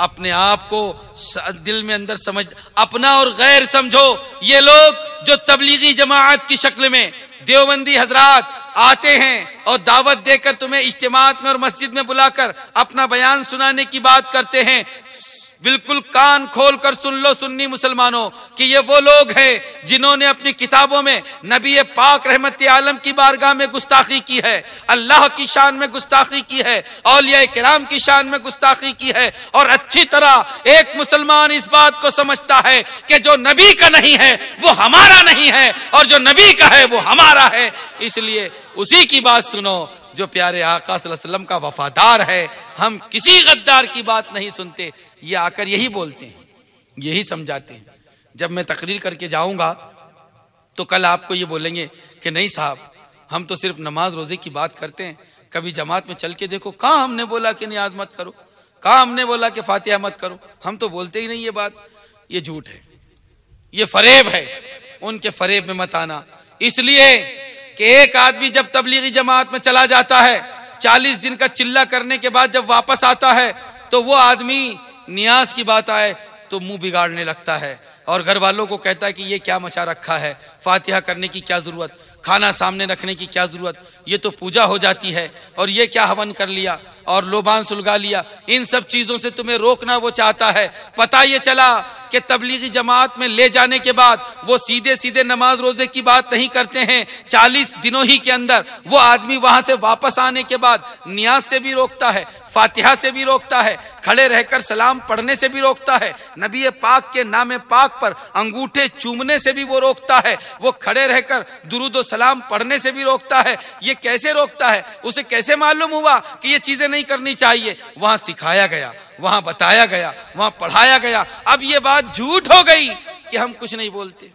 अपने आप को दिल में अंदर समझ अपना और गैर समझो ये लोग जो तबलीगी जमात की शक्ल में देवबंदी हजरात आते हैं और दावत देकर तुम्हें इज्तमात में और मस्जिद में बुलाकर अपना बयान सुनाने की बात करते हैं बिल्कुल कान खोल कर सुन लो सुन्नी मुसलमानों कि ये वो लोग हैं जिन्होंने अपनी किताबों में नबी पाक रहमत आलम की बारगाह में गुस्ताखी की है अल्लाह की शान में गुस्ताखी की है अलिया कराम की शान में गुस्ताखी की है और अच्छी तरह एक मुसलमान इस बात को समझता है कि जो नबी का नहीं है वो हमारा नहीं है और जो नबी का है वो हमारा है इसलिए उसी की बात सुनो जो प्यारे आकाशलम का वफादार है हम किसी गद्दार की बात नहीं सुनते ये आकर यही बोलते हैं यही समझाते हैं जब मैं तकरीर करके जाऊंगा तो कल आपको ये बोलेंगे कि नहीं साहब हम तो सिर्फ नमाज रोजे की बात करते हैं कभी जमात में चल के देखो कहा हमने बोला कि न्याज मत करो कहा हमने बोला कि फातिहा मत करो हम तो बोलते ही नहीं ये बात ये झूठ है ये फरेब है उनके फरेब में मत आना इसलिए कि एक आदमी जब तबलीगी जमात में चला जाता है चालीस दिन का चिल्ला करने के बाद जब वापस आता है तो वो आदमी न्याज की बात आए तो मुंह बिगाड़ने लगता है और घर वालों को कहता है कि ये क्या मचा रखा है फातिहा करने की क्या ज़रूरत खाना सामने रखने की क्या ज़रूरत ये तो पूजा हो जाती है और ये क्या हवन कर लिया और लोबान सुलगा लिया इन सब चीज़ों से तुम्हें रोकना वो चाहता है पता ये चला कि तबलीगी जमात में ले जाने के बाद वो सीधे सीधे नमाज रोज़े की बात नहीं करते हैं चालीस दिनों ही के अंदर वो आदमी वहाँ से वापस आने के बाद न्याज से भी रोकता है फातिहा से भी रोकता है खड़े रहकर सलाम पढ़ने से भी रोकता है नबी पाक के नाम पाक पर अंगूठे चूमने से भी वो रोकता है वो खड़े रहकर दुरुद सलाम पढ़ने से भी रोकता है ये कैसे रोकता है उसे कैसे मालूम हुआ कि ये चीज़ें नहीं करनी चाहिए वहाँ सिखाया गया वहाँ बताया गया वहाँ पढ़ाया गया अब ये बात झूठ हो गई कि हम कुछ नहीं बोलते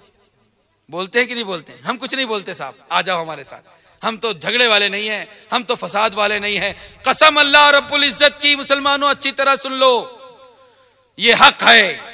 बोलते हैं कि नहीं बोलते हम कुछ नहीं बोलते साहब आ जाओ हमारे साथ हम तो झगड़े वाले नहीं हैं हम तो फसाद वाले नहीं हैं कसम अल्लाह रब्बुल इज्जत की मुसलमानों अच्छी तरह सुन लो ये हक है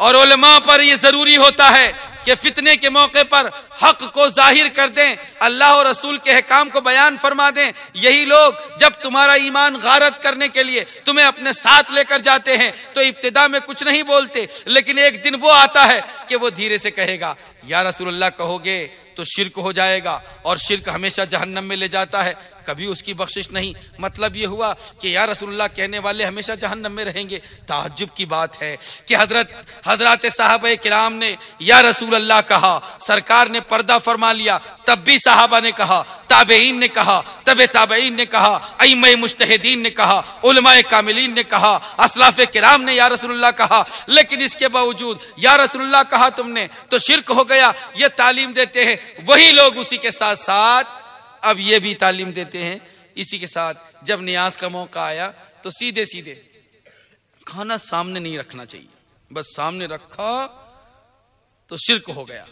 और उलमा पर यह जरूरी होता है कि फितने के मौके पर हक को जाहिर कर दें अल्लाह और रसूल के हकाम को बयान फरमा दें यही लोग जब तुम्हारा ईमान गारत करने के लिए तुम्हें अपने साथ लेकर जाते हैं तो इब्तदा में कुछ नहीं बोलते लेकिन एक दिन वो आता है कि वो धीरे से कहेगा या अल्लाह कहोगे तो शिरक हो जाएगा और शिरक हमेशा जहन्नम में ले जाता है कभी उसकी बख्शिश नहीं मतलब ये हुआ कि या रसुल्ला कहने वाले हमेशा जहन्नम में रहेंगे ताज्जुब की बात है कि हजरत हजरत साहब किराम ने या रसूल अल्लाह कहा सरकार ने पर्दा फरमा लिया तब भी साहबा ने कहा ताबेन ने कहा तब ताबेन ने कहा अम मुश्तहदीन ने कहा उलमाए कामिलीन ने कहा असलाफ किराम ने या रसुल्ला कहा लेकिन इसके बावजूद या रसुल्ला कहा तुमने तो शिरक हो गया ये तालीम देते हैं वही लोग उसी के साथ साथ अब ये भी तालीम देते हैं इसी के साथ जब न्याज का मौका आया तो सीधे सीधे खाना सामने नहीं रखना चाहिए बस सामने रखा तो शिरक हो गया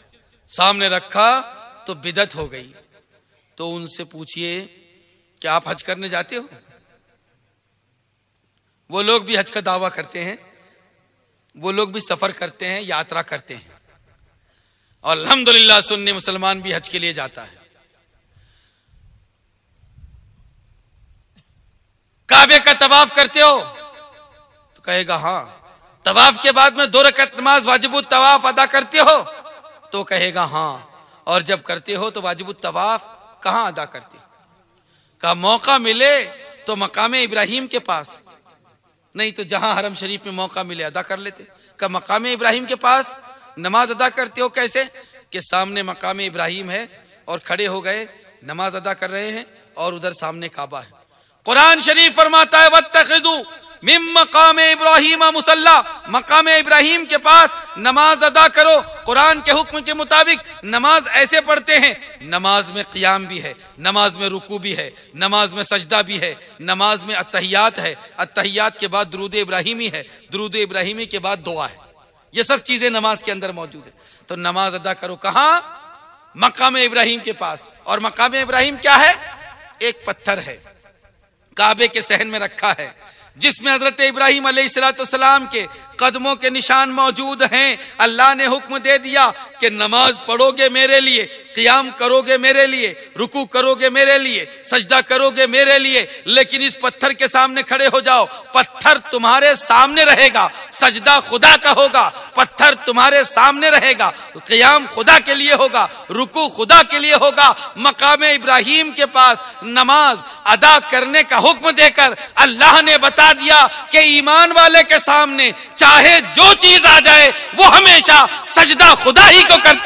सामने रखा तो बिदत हो गई तो उनसे पूछिए क्या आप हज करने जाते हो वो लोग भी हज का दावा करते हैं वो लोग भी सफर करते हैं यात्रा करते हैं और अलहमदुल्ला सुनने मुसलमान भी हज के लिए जाता है काबे का तवाफ करते हो तो कहेगा हाँ तवाफ के बाद में दो रकत नमाज वाजिबुल तवाफ अदा करते हो तो कहेगा हाँ और जब करते हो तो वाजिबुल तवाफ कहाँ अदा करते हो का मौका मिले तो मकाम इब्राहिम के पास नहीं तो जहां हरम शरीफ में मौका मिले अदा कर लेते का मकाम इब्राहिम के पास नमाज अदा करते हो कैसे कि सामने मकाम इब्राहिम है और खड़े हो गए नमाज अदा कर रहे हैं और उधर सामने काबा है कुरान शरीफ फरमाता है वजू मिम मकाम इब्राहिम मुसल्ला मकाम इब्राहिम के पास नमाज अदा करो कुरान के हुक्म के मुताबिक नमाज ऐसे पढ़ते हैं नमाज में क्याम भी है नमाज में रुकू भी है नमाज में सजदा भी है नमाज में अतहियात है अतहियात के बाद दरूद इब्राहिमी है दरूद इब्राहिमी के बाद दुआ है ये सब चीज़ें नमाज के अंदर मौजूद है तो नमाज अदा करो कहा मकाम इब्राहिम के पास और मकाम इब्राहिम क्या है एक पत्थर है काबे के सहन में रखा है जिसमें हजरत इब्राहिम सलाम के कदमों के निशान मौजूद हैं अल्लाह ने हुक्म दे दिया कि नमाज पढ़ोगे मेरे लिए क्याम करोगे मेरे लिए रुकू करोगे मेरे लिए सजदा करोगे मेरे लिए लेकिन इस पत्थर के सामने खड़े हो जाओ पत्थर तुम्हारे सामने रहेगा सजदा खुदा का होगा पत्थर तुम्हारे सामने रहेगा क्याम खुदा के लिए होगा रुकू खुदा के लिए होगा मकाम इब्राहिम के पास नमाज अदा करने का हुक्म देकर अल्लाह ने बता बता दिया कि ईमान वाले के सामने चाहे जो चीज आ जाए वो हमेशा सजदा खुदा ही को करता है